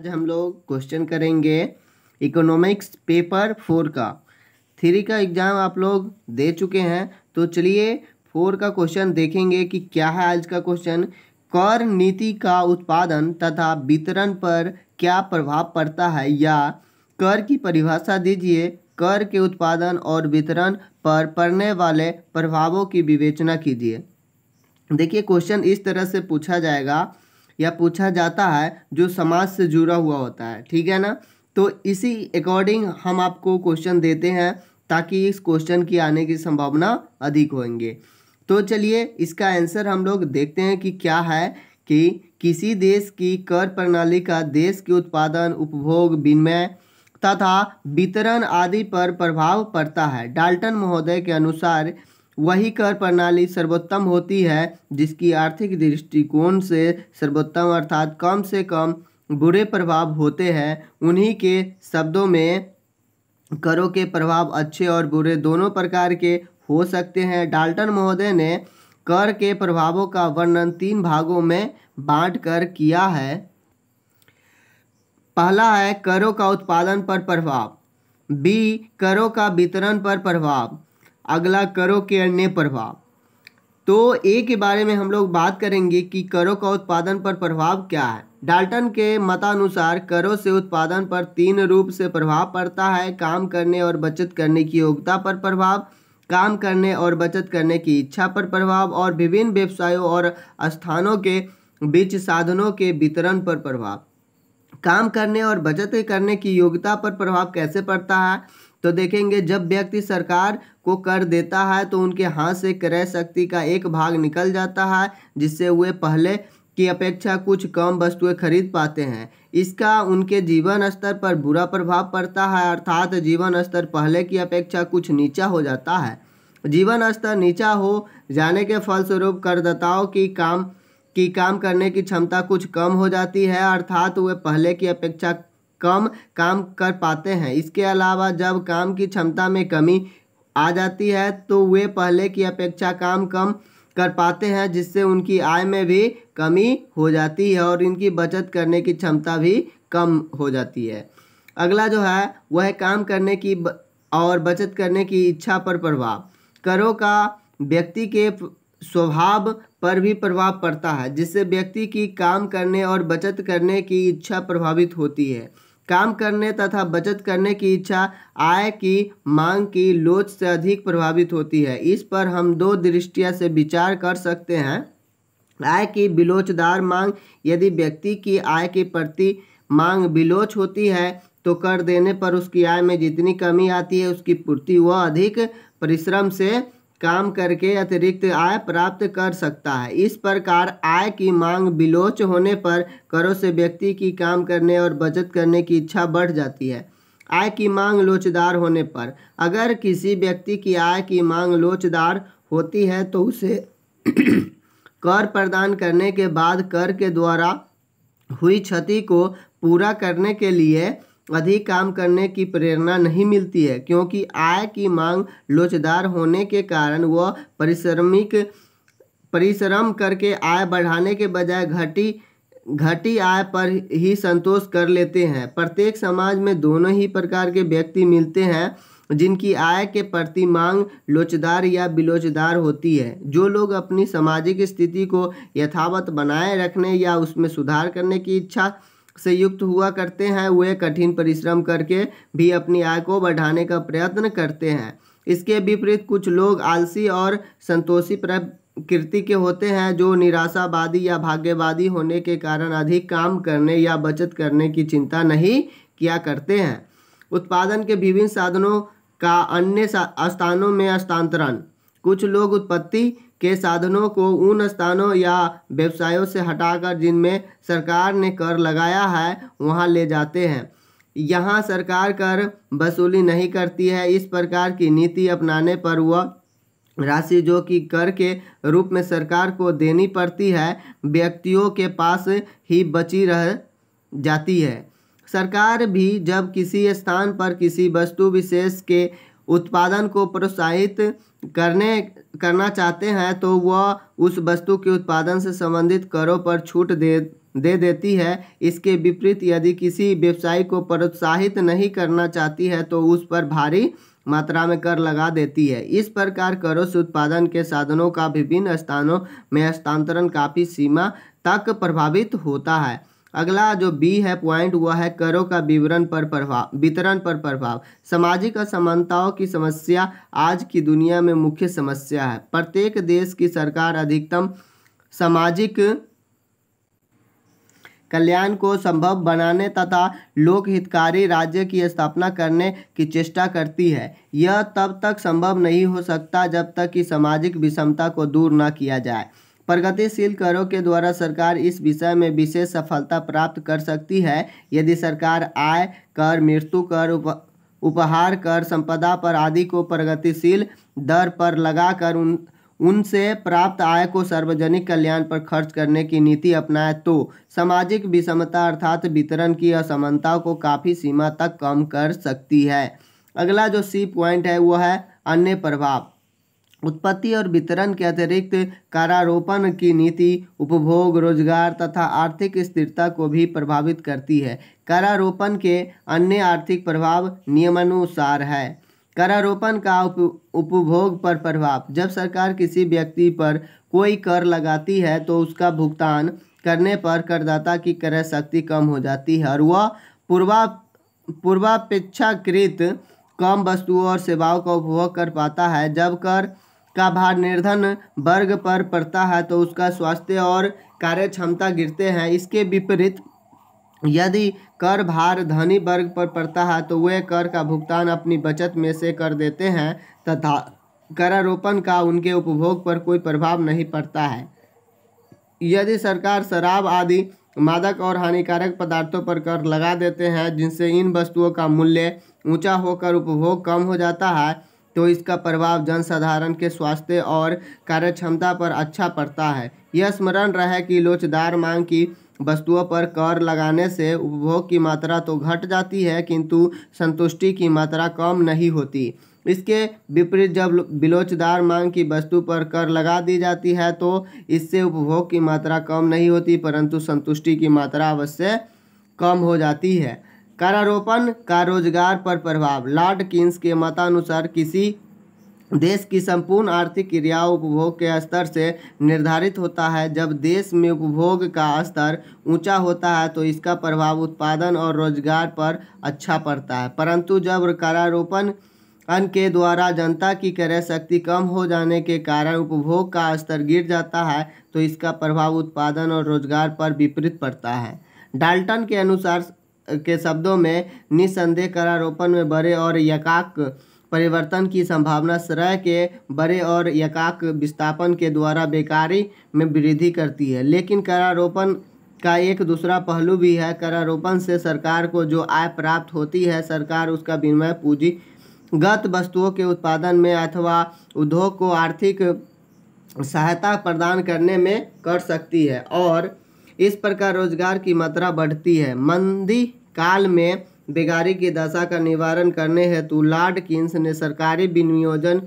आज हम लोग क्वेश्चन करेंगे इकोनॉमिक्स पेपर फोर का थ्री का एग्ज़ाम आप लोग दे चुके हैं तो चलिए फोर का क्वेश्चन देखेंगे कि क्या है आज का क्वेश्चन कर नीति का उत्पादन तथा वितरण पर क्या प्रभाव पड़ता है या कर की परिभाषा दीजिए कर के उत्पादन और वितरण पर पड़ने वाले प्रभावों की विवेचना कीजिए देखिए क्वेश्चन इस तरह से पूछा जाएगा या पूछा जाता है जो समाज से जुड़ा हुआ होता है ठीक है ना तो इसी अकॉर्डिंग हम आपको क्वेश्चन देते हैं ताकि इस क्वेश्चन की आने की संभावना अधिक होंगे तो चलिए इसका आंसर हम लोग देखते हैं कि क्या है कि किसी देश की कर प्रणाली का देश के उत्पादन उपभोग विनिमय तथा वितरण आदि पर प्रभाव पड़ता है डाल्टन महोदय के अनुसार वही कर प्रणाली सर्वोत्तम होती है जिसकी आर्थिक दृष्टिकोण से सर्वोत्तम अर्थात कम से कम बुरे प्रभाव होते हैं उन्हीं के शब्दों में करों के प्रभाव अच्छे और बुरे दोनों प्रकार के हो सकते हैं डाल्टन महोदय ने कर के प्रभावों का वर्णन तीन भागों में बांट कर किया है पहला है करों का उत्पादन पर प्रभाव बी करों का वितरण पर प्रभाव अगला करों के अन्य प्रभाव तो ए के बारे में हम लोग बात करेंगे कि करों का उत्पादन पर प्रभाव क्या है डाल्टन के मतानुसार करों से उत्पादन पर तीन रूप से प्रभाव पड़ता है काम करने और बचत करने की योग्यता पर प्रभाव काम करने और बचत करने की इच्छा पर प्रभाव और विभिन्न व्यवसायों और स्थानों के बीच साधनों के वितरण पर प्रभाव काम करने और बचत करने की योग्यता पर प्रभाव कैसे पड़ता है तो देखेंगे जब व्यक्ति सरकार को कर देता है तो उनके हाथ से क्रय शक्ति का एक भाग निकल जाता है जिससे वे पहले की अपेक्षा कुछ कम वस्तुएं खरीद पाते हैं इसका उनके जीवन स्तर पर बुरा प्रभाव पड़ता है अर्थात जीवन स्तर पहले की अपेक्षा कुछ नीचा हो जाता है जीवन स्तर नीचा हो जाने के फलस्वरूप करदाताओं की काम की काम करने की क्षमता कुछ कम हो जाती है अर्थात वे पहले की अपेक्षा कम काम कर पाते हैं इसके अलावा जब काम की क्षमता में कमी आ जाती है तो वे पहले की अपेक्षा काम कम कर पाते हैं जिससे उनकी आय में भी कमी हो जाती है और इनकी बचत करने की क्षमता भी कम हो जाती है अगला जो है वह काम करने की ब... और बचत करने की इच्छा पर प्रभाव करों का व्यक्ति के स्वभाव पर भी प्रभाव पड़ता है जिससे व्यक्ति की काम करने और बचत करने की इच्छा प्रभावित होती है काम करने तथा बचत करने की इच्छा आय की मांग की लोच से अधिक प्रभावित होती है इस पर हम दो दृष्टिया से विचार कर सकते हैं आय की बिलोचदार मांग यदि व्यक्ति की आय के प्रति मांग बिलोच होती है तो कर देने पर उसकी आय में जितनी कमी आती है उसकी पूर्ति वह अधिक परिश्रम से काम करके अतिरिक्त आय प्राप्त कर सकता है इस प्रकार आय की मांग बिलोच होने पर करों से व्यक्ति की काम करने और बचत करने की इच्छा बढ़ जाती है आय की मांग लोचदार होने पर अगर किसी व्यक्ति की आय की मांग लोचदार होती है तो उसे कर प्रदान करने के बाद कर के द्वारा हुई क्षति को पूरा करने के लिए अधिक काम करने की प्रेरणा नहीं मिलती है क्योंकि आय की मांग लोचदार होने के कारण वह परिश्रमिक परिश्रम करके आय बढ़ाने के बजाय घटी घटी आय पर ही संतोष कर लेते हैं प्रत्येक समाज में दोनों ही प्रकार के व्यक्ति मिलते हैं जिनकी आय के प्रति मांग लोचदार या बिलोचदार होती है जो लोग अपनी सामाजिक स्थिति को यथावत बनाए रखने या उसमें सुधार करने की इच्छा से युक्त हुआ करते हैं वे कठिन परिश्रम करके भी अपनी आय को बढ़ाने का प्रयत्न करते हैं इसके विपरीत कुछ लोग आलसी और संतोषी प्रकृति के होते हैं जो निराशावादी या भाग्यवादी होने के कारण अधिक काम करने या बचत करने की चिंता नहीं किया करते हैं उत्पादन के विभिन्न साधनों का अन्य स्थानों में स्थानांतरण कुछ लोग उत्पत्ति के साधनों को उन स्थानों या व्यवसायों से हटाकर जिनमें सरकार ने कर लगाया है वहां ले जाते हैं यहाँ सरकार कर वसूली नहीं करती है इस प्रकार की नीति अपनाने पर वह राशि जो कि कर के रूप में सरकार को देनी पड़ती है व्यक्तियों के पास ही बची रह जाती है सरकार भी जब किसी स्थान पर किसी वस्तु विशेष के उत्पादन को प्रोत्साहित करने करना चाहते हैं तो वह उस वस्तु के उत्पादन से संबंधित करों पर छूट दे दे देती है इसके विपरीत यदि किसी व्यवसाय को प्रोत्साहित नहीं करना चाहती है तो उस पर भारी मात्रा में कर लगा देती है इस प्रकार करों से उत्पादन के साधनों का विभिन्न स्थानों में हस्तांतरण काफ़ी सीमा तक प्रभावित होता है अगला जो बी है पॉइंट हुआ है करों का विवरण पर प्रभाव वितरण पर प्रभाव सामाजिक असमानताओं की समस्या आज की दुनिया में मुख्य समस्या है प्रत्येक देश की सरकार अधिकतम सामाजिक कल्याण को संभव बनाने तथा लोक हितकारी राज्य की स्थापना करने की चेष्टा करती है यह तब तक संभव नहीं हो सकता जब तक कि सामाजिक विषमता को दूर न किया जाए प्रगतिशील करों के द्वारा सरकार इस विषय में विशेष सफलता प्राप्त कर सकती है यदि सरकार आय कर मृत्यु कर उप उपहार कर संपदा पर आदि को प्रगतिशील दर पर लगाकर उन उनसे प्राप्त आय को सार्वजनिक कल्याण पर खर्च करने की नीति अपनाए तो सामाजिक विषमता अर्थात वितरण की असमानता को काफ़ी सीमा तक कम कर सकती है अगला जो सी पॉइंट है वो है अन्य प्रभाव उत्पत्ति और वितरण के अतिरिक्त कारारोपण की नीति उपभोग रोजगार तथा आर्थिक स्थिरता को भी प्रभावित करती है कारारोपण के अन्य आर्थिक प्रभाव नियमानुसार है करारोपण का उप उपभोग पर प्रभाव जब सरकार किसी व्यक्ति पर कोई कर लगाती है तो उसका भुगतान करने पर करदाता की क्रय शक्ति कम हो जाती है और वह पूर्वा पूर्वापेक्षाकृत कम वस्तुओं और सेवाओं का उपभोग कर पाता है जब कर का भार निर्धन वर्ग पर पड़ता है तो उसका स्वास्थ्य और कार्य क्षमता गिरते हैं इसके विपरीत यदि कर भार धनी वर्ग पर पड़ता है तो वे कर का भुगतान अपनी बचत में से कर देते हैं तथा करारोपण का उनके उपभोग पर कोई प्रभाव नहीं पड़ता है यदि सरकार शराब आदि मादक और हानिकारक पदार्थों पर कर लगा देते हैं जिनसे इन वस्तुओं का मूल्य ऊंचा होकर उपभोग कम हो जाता है तो इसका प्रभाव जनसाधारण के स्वास्थ्य और कार्यक्षमता पर अच्छा पड़ता है यह स्मरण रहे कि लोचदार मांग की वस्तुओं पर कर लगाने से उपभोग की मात्रा तो घट जाती है किंतु संतुष्टि की मात्रा कम नहीं होती इसके विपरीत जब बिलोचदार मांग की वस्तु पर कर लगा दी जाती है तो इससे उपभोग की मात्रा कम नहीं होती परंतु संतुष्टि की मात्रा अवश्य कम हो जाती है कारारोपण का रोजगार पर प्रभाव लॉर्ड किन्स के मतानुसार किसी देश की संपूर्ण आर्थिक क्रिया उपभोग के स्तर से निर्धारित होता है जब देश में उपभोग का स्तर ऊंचा होता है तो इसका प्रभाव उत्पादन और रोजगार पर अच्छा पड़ता है परंतु जब करारोपण अन के द्वारा जनता की क्रय शक्ति कम हो जाने के कारण उपभोग का स्तर गिर जाता है तो इसका प्रभाव उत्पादन और रोजगार पर विपरीत पड़ता है डाल्टन के अनुसार के शब्दों में निसंदेह करारोपण में बड़े और यकाक परिवर्तन की संभावना श्रय के बड़े और यकाक विस्थापन के द्वारा बेकारी में वृद्धि करती है लेकिन करारोपण का एक दूसरा पहलू भी है करारोपण से सरकार को जो आय प्राप्त होती है सरकार उसका विनिमय पूंजीगत वस्तुओं के उत्पादन में अथवा उद्योग को आर्थिक सहायता प्रदान करने में कर सकती है और इस प्रकार रोजगार की मात्रा बढ़ती है मंदी काल में बेगारी की दशा का निवारण करने हेतु लॉर्ड किन्स ने सरकारी विनियोजन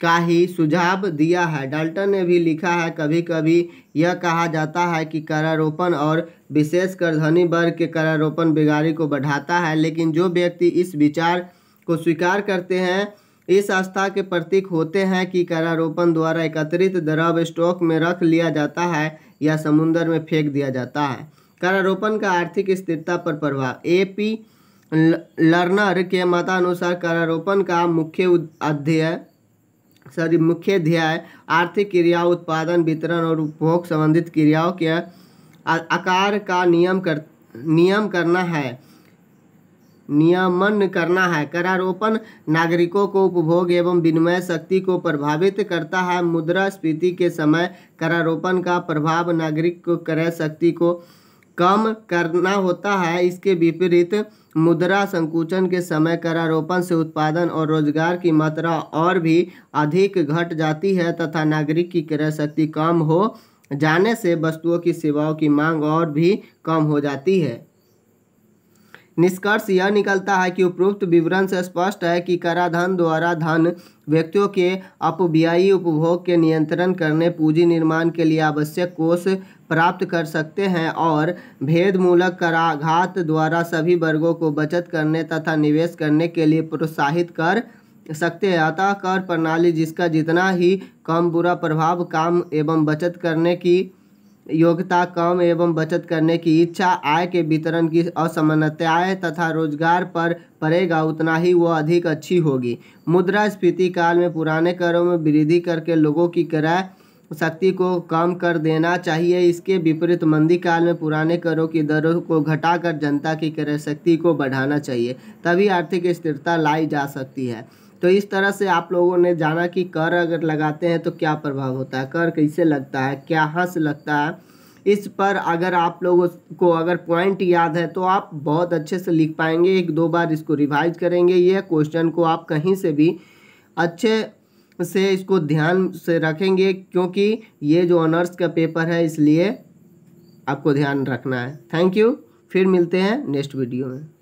का ही सुझाव दिया है डाल्टन ने भी लिखा है कभी कभी यह कहा जाता है कि करारोपण और विशेषकर धनी वर्ग के करारोपण बेगारी को बढ़ाता है लेकिन जो व्यक्ति इस विचार को स्वीकार करते हैं इस आस्था के प्रतीक होते हैं कि करारोपण द्वारा एकत्रित द्रव स्टॉक में रख लिया जाता है या समुन्द्र में फेंक दिया जाता है करारोपण का आर्थिक स्थिरता पर प्रभाव ए पी लर्नर के मतानुसार करारोपण का मुख्य अध्यय सॉरी मुख्य ध्याय आर्थिक क्रियाओं उत्पादन वितरण और उपभोग संबंधित क्रियाओं के आकार का नियम कर नियम करना है नियमन करना है करारोपण नागरिकों को उपभोग एवं विनिमय शक्ति को प्रभावित करता है मुद्रा स्फीति के समय करारोपण का प्रभाव नागरिक को क्रय शक्ति को कम करना होता है इसके विपरीत मुद्रा संकुचन के समय करारोपण से उत्पादन और रोजगार की मात्रा और भी अधिक घट जाती है तथा नागरिक की क्रय शक्ति कम हो जाने से वस्तुओं की सेवाओं की मांग और भी कम हो जाती है निष्कर्ष यह निकलता है कि उपरोक्त विवरण से स्पष्ट है कि कराधान द्वारा धन व्यक्तियों के अपव्ययी उपभोग के नियंत्रण करने पूंजी निर्माण के लिए आवश्यक कोष प्राप्त कर सकते हैं और भेदमूलक कराघात द्वारा सभी वर्गों को बचत करने तथा निवेश करने के लिए प्रोत्साहित कर सकते हैं अतः कर प्रणाली जिसका जितना ही कम बुरा प्रभाव काम एवं बचत करने की योग्यता कम एवं बचत करने की इच्छा आय के वितरण की असमानताएँ तथा रोजगार पर पड़ेगा उतना ही वह अधिक अच्छी होगी मुद्रास्फीति काल में पुराने करों में वृद्धि करके लोगों की क्रय शक्ति को कम कर देना चाहिए इसके विपरीत मंदी काल में पुराने करों की दरों को घटाकर जनता की क्रय शक्ति को बढ़ाना चाहिए तभी आर्थिक स्थिरता लाई जा सकती है तो इस तरह से आप लोगों ने जाना कि कर अगर लगाते हैं तो क्या प्रभाव होता है कर कैसे लगता है क्या से लगता है इस पर अगर आप लोगों को अगर पॉइंट याद है तो आप बहुत अच्छे से लिख पाएंगे एक दो बार इसको रिवाइज करेंगे यह क्वेश्चन को आप कहीं से भी अच्छे से इसको ध्यान से रखेंगे क्योंकि ये जो ऑनर्स का पेपर है इसलिए आपको ध्यान रखना है थैंक यू फिर मिलते हैं नेक्स्ट वीडियो में